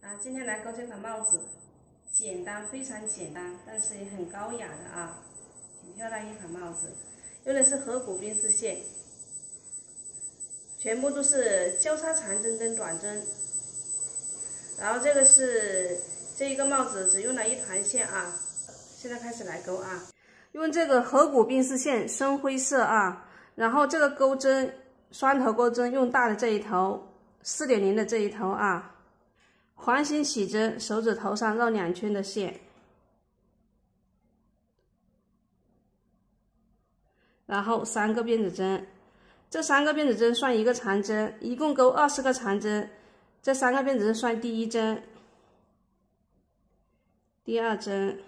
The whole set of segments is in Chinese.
啊，今天来钩这款帽子，简单，非常简单，但是也很高雅的啊，挺漂亮一款帽子，用的是河谷冰丝线，全部都是交叉长针跟短针，然后这个是这一个帽子只用了一团线啊，现在开始来钩啊，用这个河谷冰丝线深灰色啊，然后这个钩针双头钩针用大的这一头，四点零的这一头啊。环形起针，手指头上绕两圈的线，然后三个辫子针，这三个辫子针算一个长针，一共钩二十个长针。这三个辫子针算第一针，第二针，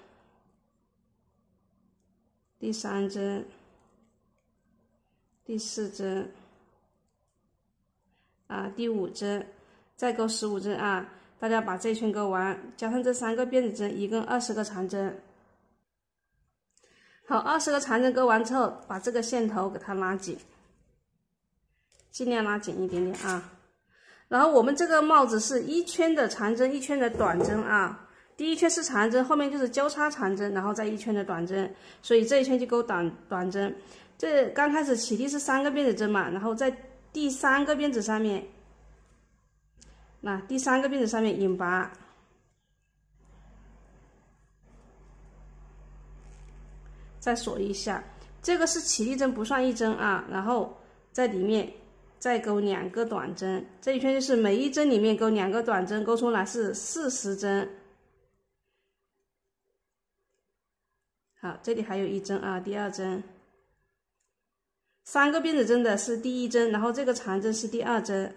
第三针，第四针，啊，第五针，再钩十五针啊。大家把这一圈钩完，加上这三个辫子针，一共二十个长针。好，二十个长针钩完之后，把这个线头给它拉紧，尽量拉紧一点点啊。然后我们这个帽子是一圈的长针，一圈的短针啊。第一圈是长针，后面就是交叉长针，然后再一圈的短针。所以这一圈就钩短短针。这刚开始起立是三个辫子针嘛，然后在第三个辫子上面。那第三个辫子上面引拔，再锁一下。这个是起立针不算一针啊，然后在里面再钩两个短针，这一圈就是每一针里面钩两个短针，钩出来是四十针。好，这里还有一针啊，第二针。三个辫子针的是第一针，然后这个长针是第二针。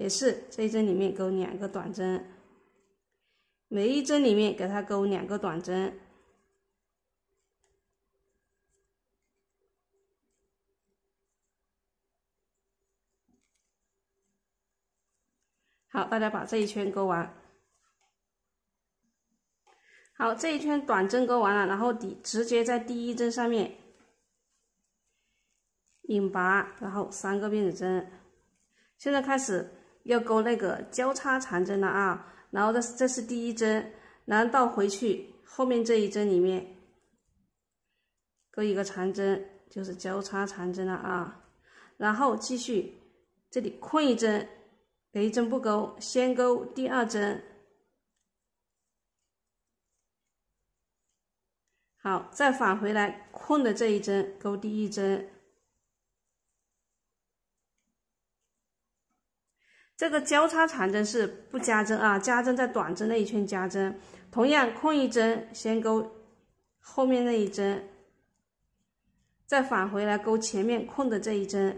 也是这一针里面钩两个短针，每一针里面给它钩两个短针。好，大家把这一圈钩完。好，这一圈短针钩完了，然后第直接在第一针上面引拔，然后三个辫子针，现在开始。要勾那个交叉长针了啊，然后这这是第一针，然后倒回去后面这一针里面勾一个长针，就是交叉长针了啊。然后继续这里空一针，这一针不钩，先勾第二针。好，再返回来空的这一针勾第一针。这个交叉长针是不加针啊，加针在短针那一圈加针，同样空一针，先钩后面那一针，再返回来钩前面空的这一针。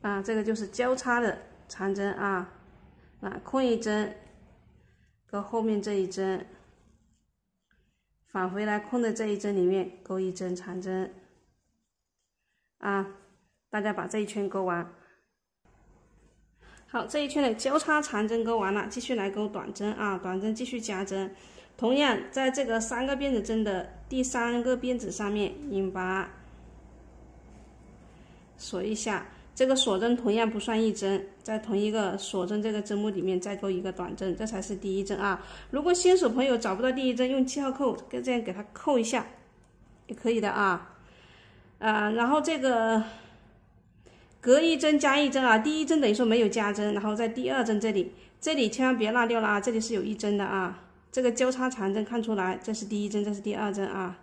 啊，这个就是交叉的长针啊，那空一针，钩后面这一针，返回来空的这一针里面钩一针长针。啊。大家把这一圈钩完，好，这一圈的交叉长针钩完了，继续来钩短针啊，短针继续加针。同样，在这个三个辫子针的第三个辫子上面，引拔锁一下，这个锁针同样不算一针，在同一个锁针这个针目里面再钩一个短针，这才是第一针啊。如果新手朋友找不到第一针，用七号扣，跟这样给它扣一下也可以的啊。啊，然后这个。隔一针加一针啊！第一针等于说没有加针，然后在第二针这里，这里千万别落掉了啊！这里是有一针的啊，这个交叉长针看出来，这是第一针，这是第二针啊。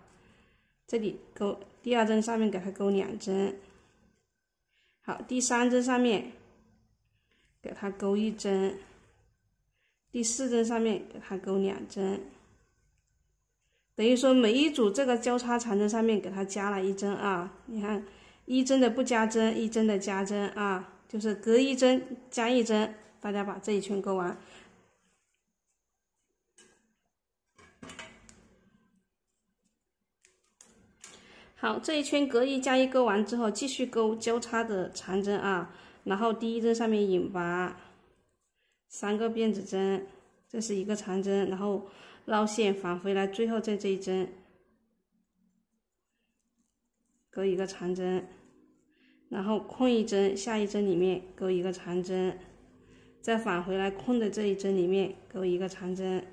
这里钩第二针上面给它钩两针，好，第三针上面给它钩一针，第四针上面给它钩两针，等于说每一组这个交叉长针上面给它加了一针啊！你看。一针的不加针，一针的加针啊，就是隔一针加一针。大家把这一圈钩完。好，这一圈隔一加一钩完之后，继续钩交叉的长针啊。然后第一针上面引拔三个辫子针，这是一个长针，然后绕线返回来，最后在这一针。钩一个长针，然后空一针，下一针里面钩一个长针，再返回来空的这一针里面钩一个长针。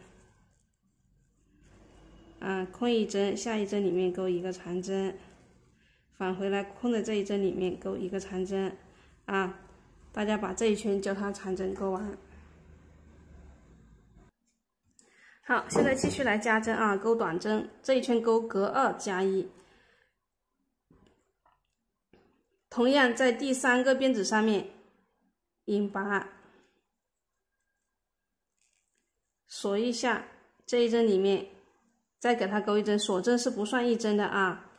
啊，空一针，下一针里面钩一个长针，返回来空的这一针里面钩一个长针。啊，大家把这一圈交叉长针钩完。好，现在继续来加针啊，钩短针，这一圈钩隔二加一。同样在第三个辫子上面，引拔锁一下，这一针里面再给它钩一针，锁针是不算一针的啊。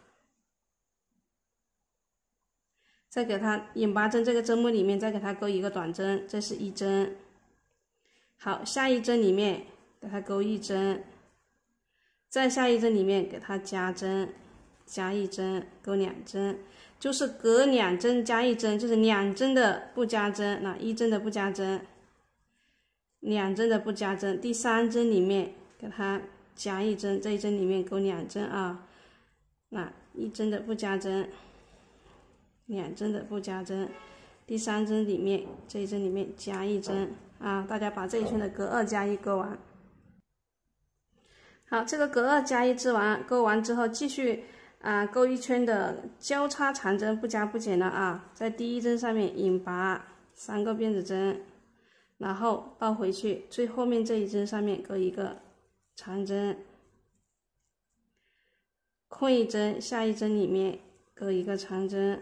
再给它引拔针这个针目里面再给它钩一个短针，这是一针。好，下一针里面给它钩一针，再下一针里面给它加针，加一针，钩两针。就是隔两针加一针，就是两针的不加针，那一针的不加针，两针的不加针，第三针里面给它加一针，这一针里面钩两针啊，那一针的不加针，两针的不加针，第三针里面这一针里面加一针啊，大家把这一圈的隔二加一钩完，好，这个隔二加一织完，钩完之后继续。啊，钩一圈的交叉长针不加不减的啊，在第一针上面引拔三个辫子针，然后倒回去，最后面这一针上面钩一个长针，空一针，下一针里面钩一个长针，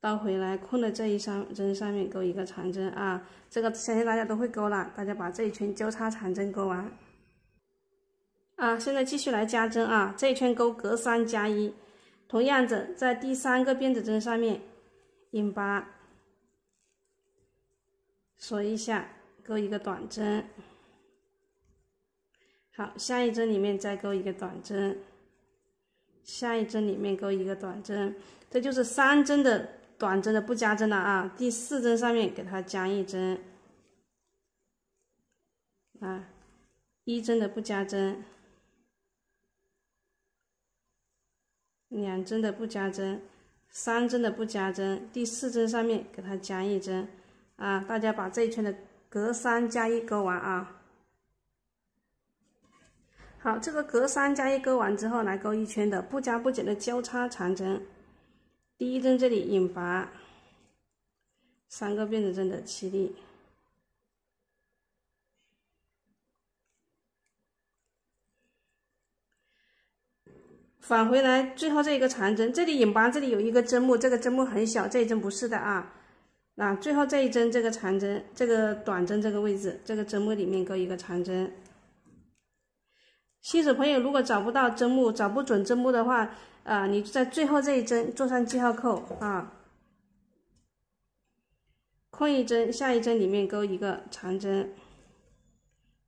倒回来空的这一上针上面钩一个长针啊，这个相信大家都会勾了，大家把这一圈交叉长针勾完啊，现在继续来加针啊，这一圈勾隔三加一。同样的，在第三个辫子针上面引拔，锁一下，钩一个短针。好，下一针里面再钩一个短针，下一针里面钩一个短针，这就是三针的短针的不加针了啊。第四针上面给它加一针，啊，一针的不加针。两针的不加针，三针的不加针，第四针上面给它加一针，啊，大家把这一圈的隔三加一钩完啊。好，这个隔三加一钩完之后，来钩一圈的不加不减的交叉长针，第一针这里引拔三个辫子针的起立。返回来，最后这一个长针，这里引拔，这里有一个针目，这个针目很小，这一针不是的啊。那最后这一针，这个长针，这个短针，这个位置，这个针目里面钩一个长针。新手朋友如果找不到针目，找不准针目的话，啊，你在最后这一针做上记号扣啊，空一针，下一针里面钩一个长针。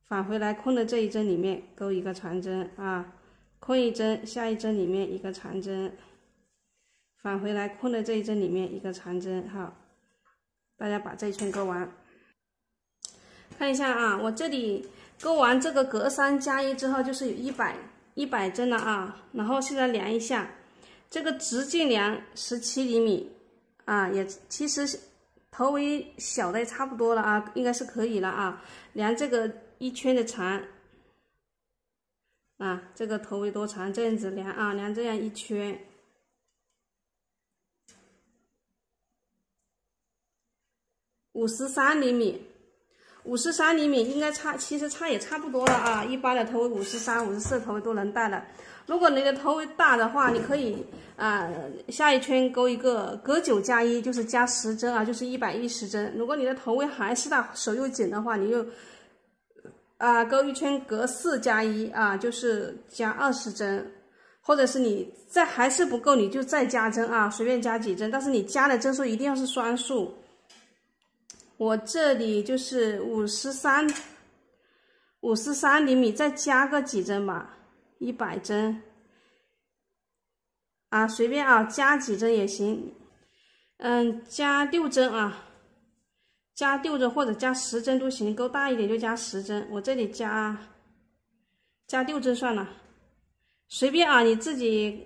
返回来，空的这一针里面钩一个长针啊。空一针，下一针里面一个长针，返回来空的这一针里面一个长针，好，大家把这一圈钩完，看一下啊，我这里钩完这个隔三加一之后，就是有一百一百针了啊，然后现在量一下，这个直径量十七厘米啊，也其实头围小的也差不多了啊，应该是可以了啊，量这个一圈的长。啊，这个头围多长？这样子量啊，量这样一圈，五十三厘米，五十三厘米应该差，其实差也差不多了啊。一般的头围五十三、五十四头围都能戴的。如果你的头围大的话，你可以啊，下一圈勾一个，隔九加一就是加十针啊，就是一百一十针。如果你的头围还是大，手又紧的话，你又。啊，钩一圈隔四加一啊，就是加二十针，或者是你再还是不够，你就再加针啊，随便加几针，但是你加的针数一定要是双数。我这里就是五十三，五十三厘米再加个几针吧，一百针，啊，随便啊，加几针也行，嗯，加六针啊。加六针或者加十针都行，勾大一点就加十针。我这里加，加六针算了，随便啊，你自己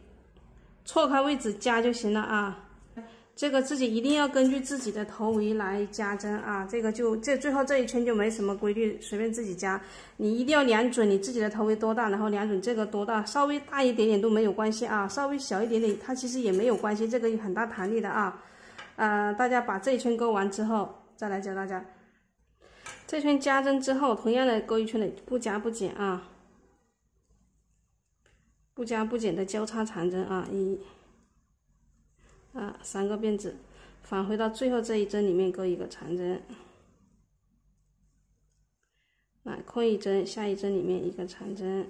错开位置加就行了啊。这个自己一定要根据自己的头围来加针啊。这个就这最后这一圈就没什么规律，随便自己加。你一定要量准你自己的头围多大，然后量准这个多大，稍微大一点点都没有关系啊，稍微小一点点它其实也没有关系，这个有很大弹力的啊。呃，大家把这一圈钩完之后。再来教大家，这圈加针之后，同样的钩一圈的不加不减啊，不加不减的交叉长针啊，一、啊三个辫子，返回到最后这一针里面钩一个长针，来空一针，下一针里面一个长针，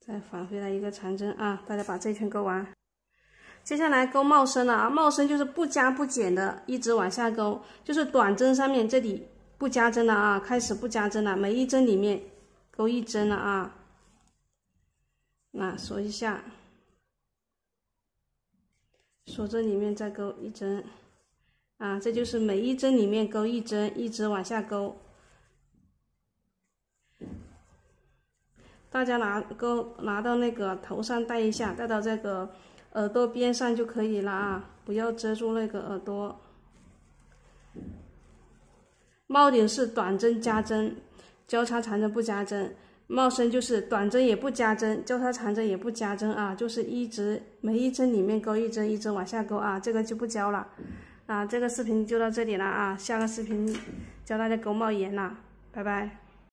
再返回来一个长针啊，大家把这圈钩完。接下来钩帽身了啊，帽身就是不加不减的一直往下钩，就是短针上面这里不加针了啊，开始不加针了，每一针里面钩一针了啊。那锁一下，锁针里面再钩一针，啊，这就是每一针里面钩一针，一直往下钩。大家拿钩拿到那个头上戴一下，戴到这个。耳朵边上就可以了啊，不要遮住那个耳朵。帽顶是短针加针，交叉长针不加针。帽身就是短针也不加针，交叉长针也不加针啊，就是一直每一针里面钩一针，一直往下钩啊。这个就不教了啊，这个视频就到这里了啊，下个视频教大家钩帽檐了，拜拜。